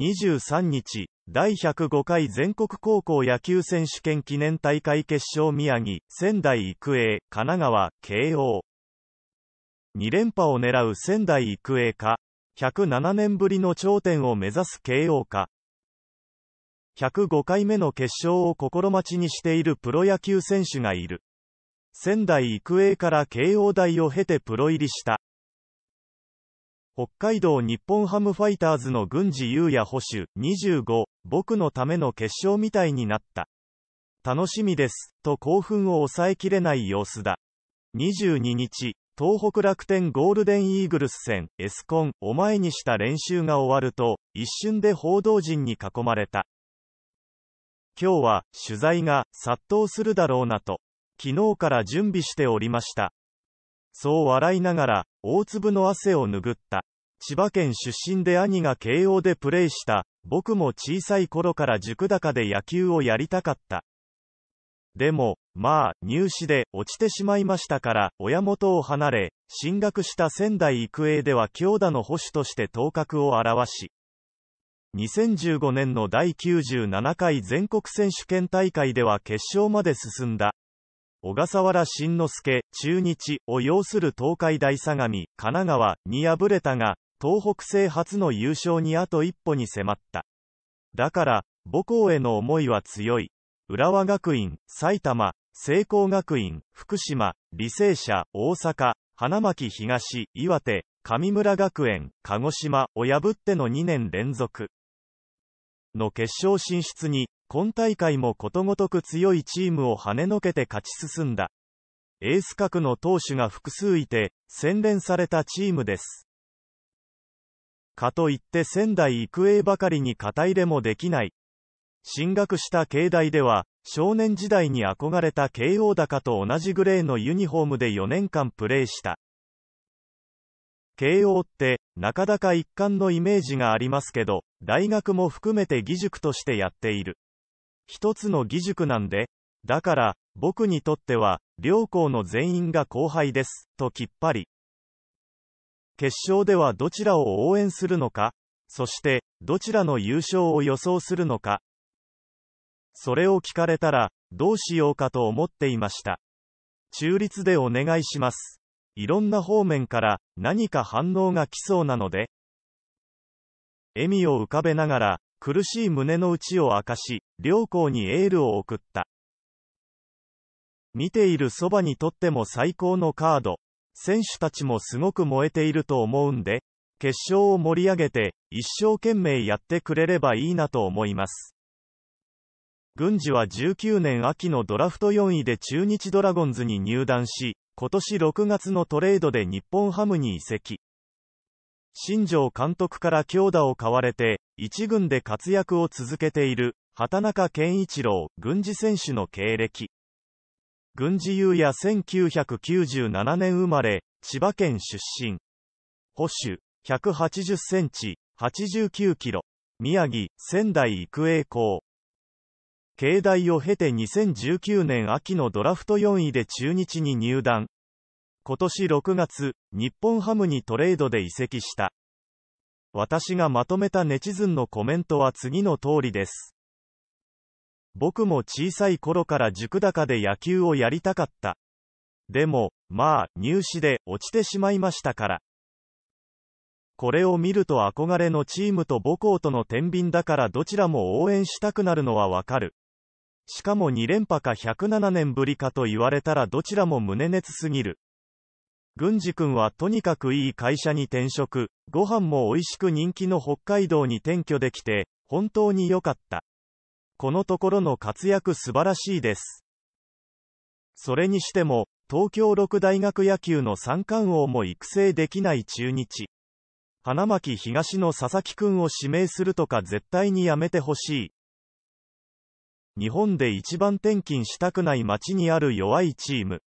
23日、第105回全国高校野球選手権記念大会決勝宮城、仙台育英、神奈川、慶応。2連覇を狙う仙台育英か、107年ぶりの頂点を目指す慶応か。105回目の決勝を心待ちにしているプロ野球選手がいる。仙台育英から慶応大を経てプロ入りした。北海道日本ハムファイターズの郡司優也捕手25、僕のための決勝みたいになった。楽しみです、と興奮を抑えきれない様子だ。22日、東北楽天ゴールデンイーグルス戦、エスコンを前にした練習が終わると、一瞬で報道陣に囲まれた。今日は、取材が殺到するだろうなと、昨日から準備しておりました。そう笑いながら、大粒の汗を拭った。千葉県出身で兄が慶応でプレーした。僕も小さい頃から塾高で野球をやりたかった。でも、まあ、入試で落ちてしまいましたから、親元を離れ、進学した仙台育英では強打の保守として頭角を現し、2015年の第97回全国選手権大会では決勝まで進んだ。小笠原慎之助、中日を擁する東海大相模、神奈川に敗れたが、東北制初の優勝にあと一歩に迫った。だから、母校への思いは強い。浦和学院、埼玉、聖光学院、福島、履正社、大阪、花巻東、岩手、上村学園、鹿児島を破っての2年連続の決勝進出に今大会もことごとく強いチームを跳ねのけて勝ち進んだ。エース格の投手が複数いて、洗練されたチームです。かといって仙台育英ばかりに肩入れもできない。進学した境大では、少年時代に憧れた慶応高と同じグレーのユニフォームで4年間プレーした。慶応って、なかなか一貫のイメージがありますけど、大学も含めて義塾としてやっている。一つの義塾なんで、だから、僕にとっては、両校の全員が後輩です、ときっぱり。決勝ではどちらを応援するのか、そして、どちらの優勝を予想するのか。それを聞かれたら、どうしようかと思っていました。中立でお願いします。いろんな方面から何か反応が来そうなので。笑みを浮かべながら、苦しい胸の内を明かし、両校にエールを送った。見ているそばにとっても最高のカード。選手たちもすごく燃えていると思うんで、決勝を盛り上げて、一生懸命やってくれればいいなと思います。軍司は19年秋のドラフト4位で中日ドラゴンズに入団し、今年6月のトレードで日本ハムに移籍。新庄監督から強打を買われて、一軍で活躍を続けている、畑中健一郎、軍事選手の経歴。軍事優也1997年生まれ、千葉県出身。保守、180センチ、89キロ。宮城、仙台育英校。境内を経て2019年秋のドラフト4位で中日に入団、今年6月、日本ハムにトレードで移籍した。私がまとめたネチズンのコメントは次の通りです。僕も小さい頃から塾高で野球をやりたかった。でも、まあ、入試で落ちてしまいましたから。これを見ると憧れのチームと母校との天秤だからどちらも応援したくなるのはわかる。しかも2連覇か107年ぶりかと言われたらどちらも胸熱すぎる。郡司君はとにかくいい会社に転職、ご飯も美味しく人気の北海道に転居できて、本当に良かった。このところの活躍素晴らしいです。それにしても、東京六大学野球の三冠王も育成できない中日。花巻東の佐々木君を指名するとか絶対にやめてほしい。日本で一番転勤したくない街にある弱いチーム。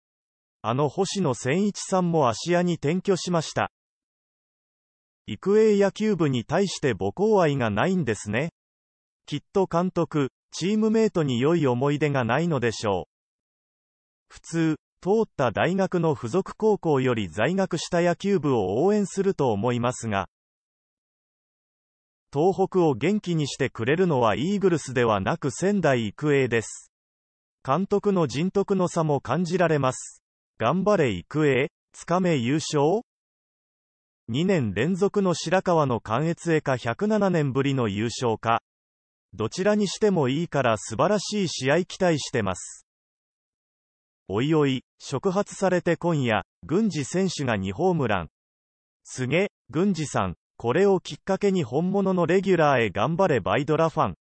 あの星野千一さんも芦屋に転居しました。育英野球部に対して母校愛がないんですね。きっと監督、チームメートに良い思い出がないのでしょう。普通、通った大学の付属高校より在学した野球部を応援すると思いますが、東北を元気にしてくれるのはイーグルスではなく仙台育英です。監督の人徳の差も感じられます。頑張れ育英、つかめ優勝 ?2 年連続の白川の関越へか107年ぶりの優勝か。どちらにしてもいいから素晴らしい試合期待してます。おいおい、触発されて今夜、郡司選手が2ホームラン。すげ、郡司さん、これをきっかけに本物のレギュラーへ頑張れバイドラファン。